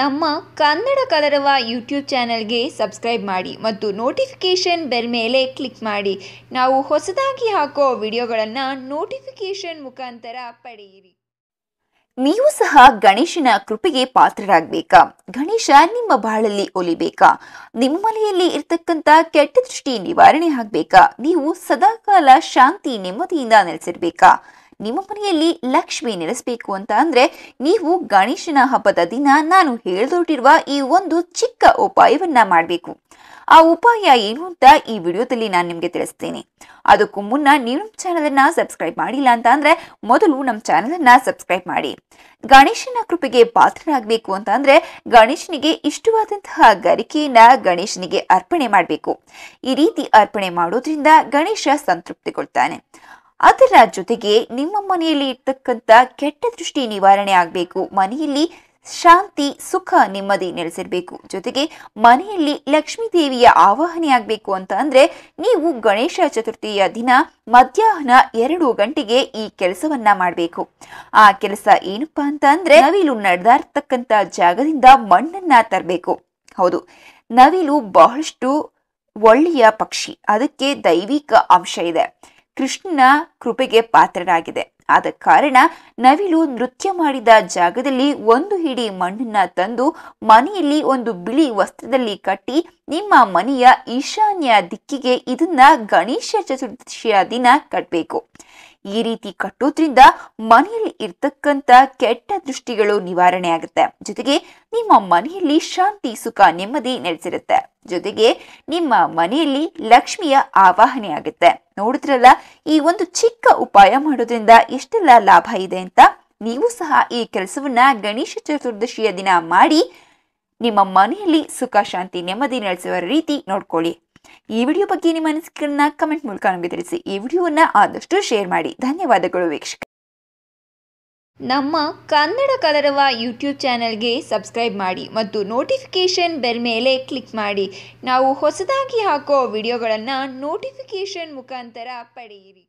ನಮ್ಮ ಕನ್ನಡ ಕಲರವ ಯೂಟ್ಯೂಬ್ ಚಾನೆಲ್ಗೆ ಸಬ್ಸ್ಕ್ರೈಬ್ ಮಾಡಿ ಮತ್ತು ನೋಟಿಫಿಕೇಷನ್ ಬೆಲ್ ಮೇಲೆ ಕ್ಲಿಕ್ ಮಾಡಿ ನಾವು ಹೊಸದಾಗಿ ಹಾಕೋ ವಿಡಿಯೋಗಳನ್ನು ನೋಟಿಫಿಕೇಷನ್ ಮುಖಾಂತರ ಪಡೆಯಿರಿ ನೀವು ಸಹ ಗಣೇಶನ ಕೃಪೆಗೆ ಪಾತ್ರರಾಗಬೇಕಾ ಗಣೇಶ ನಿಮ್ಮ ಬಾಳಲ್ಲಿ ಒಲಿಬೇಕಾ ನಿಮ್ಮ ಮನೆಯಲ್ಲಿ ಇರತಕ್ಕಂಥ ಕೆಟ್ಟ ದೃಷ್ಟಿ ನಿವಾರಣೆ ಆಗ್ಬೇಕಾ ನೀವು ಸದಾಕಾಲ ಶಾಂತಿ ನೆಮ್ಮದಿಯಿಂದ ನೆಲೆಸಿರ್ಬೇಕಾ ನಿಮ್ಮ ಮನೆಯಲ್ಲಿ ಲಕ್ಷ್ಮಿ ನೆಲೆಸಬೇಕು ಅಂತ ಅಂದ್ರೆ ನೀವು ಗಣೇಶನ ಹಬ್ಬದ ದಿನ ನಾನು ಹೇಳ್ದೊಟ್ಟಿರುವ ಈ ಒಂದು ಚಿಕ್ಕ ಉಪಾಯವನ್ನ ಮಾಡಬೇಕು ಆ ಉಪಾಯ ಏನು ಅಂತ ಈ ವಿಡಿಯೋದಲ್ಲಿ ನಾನು ನಿಮಗೆ ತಿಳಿಸ್ತೇನೆ ಅದಕ್ಕೂ ಮುನ್ನ ನೀವು ನಮ್ಮ ಚಾನಲನ್ನು ಸಬ್ಸ್ಕ್ರೈಬ್ ಮಾಡಿಲ್ಲ ಅಂತ ಅಂದ್ರೆ ಮೊದಲು ನಮ್ಮ ಚಾನಲನ್ನು ಸಬ್ಸ್ಕ್ರೈಬ್ ಮಾಡಿ ಗಣೇಶನ ಕೃಪೆಗೆ ಪಾತ್ರರಾಗಬೇಕು ಅಂತ ಅಂದ್ರೆ ಗಣೇಶನಿಗೆ ಇಷ್ಟವಾದಂತಹ ಗರಿಕೆಯನ್ನ ಗಣೇಶನಿಗೆ ಅರ್ಪಣೆ ಮಾಡಬೇಕು ಈ ರೀತಿ ಅರ್ಪಣೆ ಮಾಡೋದ್ರಿಂದ ಗಣೇಶ ಸಂತೃಪ್ತಿಗೊಳ್ತಾನೆ ಅದರ ಜೊತೆಗೆ ನಿಮ್ಮ ಮನೆಯಲ್ಲಿ ಇರ್ತಕ್ಕಂಥ ಕೆಟ್ಟ ದೃಷ್ಟಿ ನಿವಾರಣೆ ಆಗಬೇಕು ಮನೆಯಲ್ಲಿ ಶಾಂತಿ ಸುಖ ನೆಮ್ಮದಿ ನೆಲೆಸಿರ್ಬೇಕು ಜೊತೆಗೆ ಮನೆಯಲ್ಲಿ ಲಕ್ಷ್ಮೀ ದೇವಿಯ ಆವಾಹನೆ ಆಗಬೇಕು ಅಂತ ಅಂದ್ರೆ ನೀವು ಗಣೇಶ ಚತುರ್ಥಿಯ ದಿನ ಮಧ್ಯಾಹ್ನ ಎರಡು ಗಂಟೆಗೆ ಈ ಕೆಲಸವನ್ನ ಮಾಡಬೇಕು ಆ ಕೆಲಸ ಏನಪ್ಪಾ ಅಂತ ಅಂದ್ರೆ ನವಿಲು ನಡೆದಾ ಜಾಗದಿಂದ ಮಣ್ಣನ್ನ ತರಬೇಕು ಹೌದು ನವಿಲು ಬಹಳಷ್ಟು ಒಳ್ಳೆಯ ಪಕ್ಷಿ ಅದಕ್ಕೆ ದೈವಿಕ ಅಂಶ ಇದೆ ಕೃಷ್ಣನ ಕೃಪೆಗೆ ಪಾತ್ರರಾಗಿದೆ ಆದ ಕಾರಣ ನವಿಲು ನೃತ್ಯ ಮಾಡಿದ ಜಾಗದಲ್ಲಿ ಒಂದು ಹಿಡಿ ಮಣ್ಣನ್ನ ತಂದು ಮನೆಯಲ್ಲಿ ಒಂದು ಬಿಳಿ ವಸ್ತ್ರದಲ್ಲಿ ಕಟ್ಟಿ ನಿಮ್ಮ ಮನೆಯ ಈಶಾನ್ಯ ದಿಕ್ಕಿಗೆ ಇದನ್ನ ಗಣೇಶ ಚತುರ್ದಶಿಯ ದಿನ ಕಟ್ಟಬೇಕು ಈ ರೀತಿ ಕಟ್ಟೋದ್ರಿಂದ ಮನೆಯಲ್ಲಿ ಇರ್ತಕ್ಕಂಥ ಕೆಟ್ಟ ದೃಷ್ಟಿಗಳು ನಿವಾರಣೆ ಆಗುತ್ತೆ ಜೊತೆಗೆ ನಿಮ್ಮ ಮನೆಯಲ್ಲಿ ಶಾಂತಿ ಸುಖ ನೆಮ್ಮದಿ ನೆಲೆಸಿರುತ್ತೆ ಜೊತೆಗೆ ನಿಮ್ಮ ಮನೆಯಲ್ಲಿ ಲಕ್ಷ್ಮಿಯ ಆವಾಹನೆ ಆಗುತ್ತೆ ನೋಡಿದ್ರಲ್ಲ ಈ ಒಂದು ಚಿಕ್ಕ ಉಪಾಯ ಮಾಡೋದ್ರಿಂದ ಎಷ್ಟೆಲ್ಲ ಲಾಭ ಇದೆ ಅಂತ ನೀವು ಸಹ ಈ ಕೆಲಸವನ್ನ ಗಣೇಶ ಚತುರ್ದಶಿಯ ದಿನ ಮಾಡಿ ನಿಮ್ಮ ಮನೆಯಲ್ಲಿ ಸುಖ ಶಾಂತಿ ನೆಮ್ಮದಿ ನೆಲೆಸುವ ರೀತಿ ನೋಡ್ಕೊಳ್ಳಿ ಈ ವಿಡಿಯೋ ಬಗ್ಗೆ ನಿಮ್ಮ ಅನಿಸಿಕೆಗಳನ್ನ ಕಮೆಂಟ್ ಮೂಲಕ ನಮಗೆ ತಿಳಿಸಿ ಈ ವಿಡಿಯೋವನ್ನು ಆದಷ್ಟು ಶೇರ್ ಮಾಡಿ ಧನ್ಯವಾದಗಳು ವೀಕ್ಷಕ ನಮ್ಮ ಕನ್ನಡ ಕಲರವ ಯೂಟ್ಯೂಬ್ ಚಾನೆಲ್ಗೆ ಸಬ್ಸ್ಕ್ರೈಬ್ ಮಾಡಿ ಮತ್ತು ನೋಟಿಫಿಕೇಷನ್ ಬೆಲ್ ಮೇಲೆ ಕ್ಲಿಕ್ ಮಾಡಿ ನಾವು ಹೊಸದಾಗಿ ಹಾಕೋ ವಿಡಿಯೋಗಳನ್ನು ನೋಟಿಫಿಕೇಷನ್ ಮುಖಾಂತರ ಪಡೆಯಿರಿ